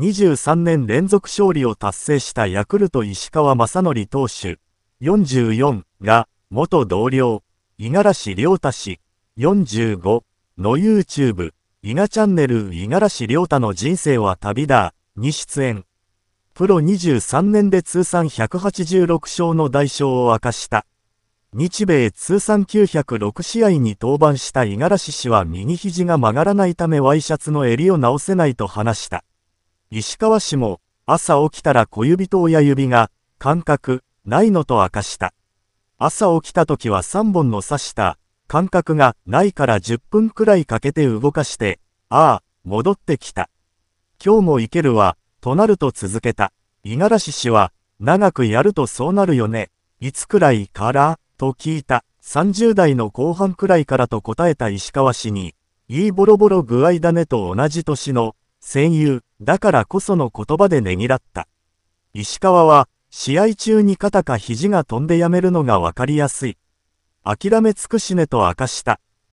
23年連続勝利を達成したヤクルト石川正則投手44が元同僚五十嵐亮太氏45の YouTube 伊賀チャンネル五十嵐亮太の人生は旅だに出演プロ23年で通算186勝の代償を明かした日米通算906試合に登板した五十嵐氏は右肘が曲がらないためワイシャツの襟を直せないと話した石川氏も、朝起きたら小指と親指が、感覚、ないのと明かした。朝起きた時は3本の刺した、感覚がないから10分くらいかけて動かして、ああ、戻ってきた。今日もいけるわ、となると続けた。五十嵐氏は、長くやるとそうなるよね。いつくらいからと聞いた。30代の後半くらいからと答えた石川氏に、いいボロボロ具合だねと同じ年の、戦友、だからこその言葉でねぎらった。石川は、試合中に肩か肘が飛んでやめるのがわかりやすい。諦め尽くしねと明かした。